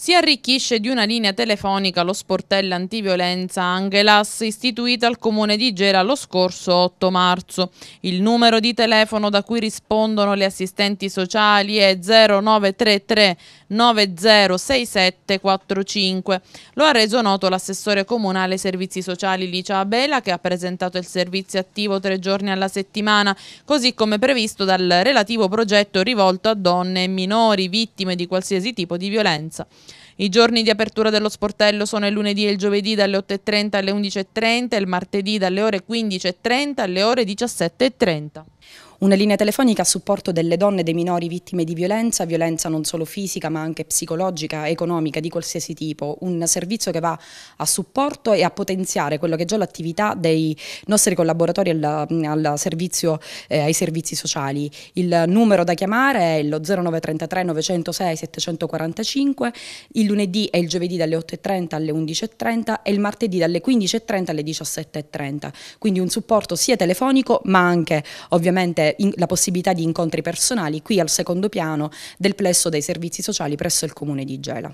Si arricchisce di una linea telefonica lo sportello antiviolenza Angelas istituita al comune di Gera lo scorso 8 marzo. Il numero di telefono da cui rispondono le assistenti sociali è 0933 906745. Lo ha reso noto l'assessore comunale servizi sociali Licia Abela che ha presentato il servizio attivo tre giorni alla settimana, così come previsto dal relativo progetto rivolto a donne e minori vittime di qualsiasi tipo di violenza. I giorni di apertura dello sportello sono il lunedì e il giovedì dalle 8.30 alle 11.30 e il martedì dalle ore 15.30 alle ore 17.30. Una linea telefonica a supporto delle donne e dei minori vittime di violenza, violenza non solo fisica ma anche psicologica, economica, di qualsiasi tipo. Un servizio che va a supporto e a potenziare quello che è già l'attività dei nostri collaboratori al, al servizio, eh, ai servizi sociali. Il numero da chiamare è lo 0933 906 745, il lunedì e il giovedì dalle 8.30 alle 11.30 e il martedì dalle 15.30 alle 17.30. Quindi un supporto sia telefonico ma anche ovviamente eh, in, la possibilità di incontri personali qui al secondo piano del plesso dei servizi sociali presso il comune di Gela.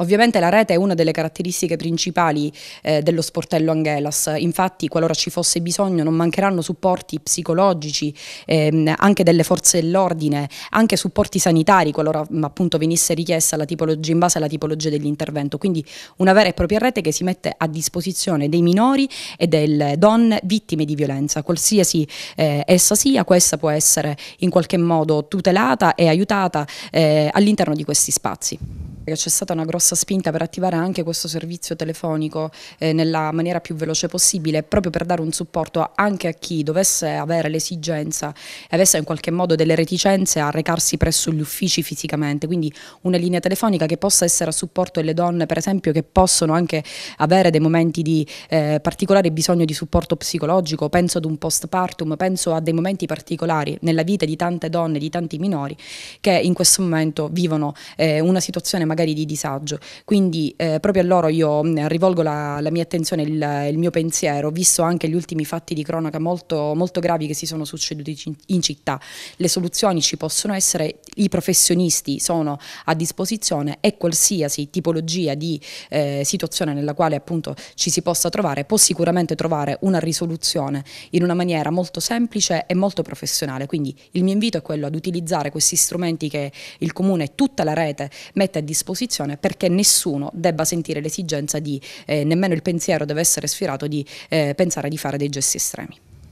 Ovviamente la rete è una delle caratteristiche principali eh, dello sportello Angelas, infatti qualora ci fosse bisogno non mancheranno supporti psicologici, ehm, anche delle forze dell'ordine, anche supporti sanitari qualora appunto venisse richiesta la tipologia, in base alla tipologia dell'intervento, quindi una vera e propria rete che si mette a disposizione dei minori e delle donne vittime di violenza, qualsiasi eh, essa sia, questa può essere in qualche modo tutelata e aiutata eh, all'interno di questi spazi. C'è stata una grossa spinta per attivare anche questo servizio telefonico eh, nella maniera più veloce possibile, proprio per dare un supporto anche a chi dovesse avere l'esigenza e avesse in qualche modo delle reticenze a recarsi presso gli uffici fisicamente. Quindi una linea telefonica che possa essere a supporto delle donne, per esempio, che possono anche avere dei momenti di eh, particolare bisogno di supporto psicologico. Penso ad un postpartum, penso a dei momenti particolari nella vita di tante donne, di tanti minori che in questo momento vivono eh, una situazione magari di disagio. Quindi eh, proprio a loro io mm, rivolgo la, la, mia attenzione, il, il, mio pensiero, visto anche gli ultimi fatti di cronaca molto, molto gravi che si sono succeduti in città. Le soluzioni ci possono essere, i professionisti sono a disposizione e qualsiasi tipologia di eh, situazione nella quale appunto ci si possa trovare può sicuramente trovare una risoluzione in una maniera molto semplice e molto professionale. Quindi il mio invito è quello ad utilizzare questi strumenti che il comune e tutta la rete mette a disposizione disposizione perché nessuno debba sentire l'esigenza di, eh, nemmeno il pensiero deve essere sfiorato di eh, pensare di fare dei gesti estremi.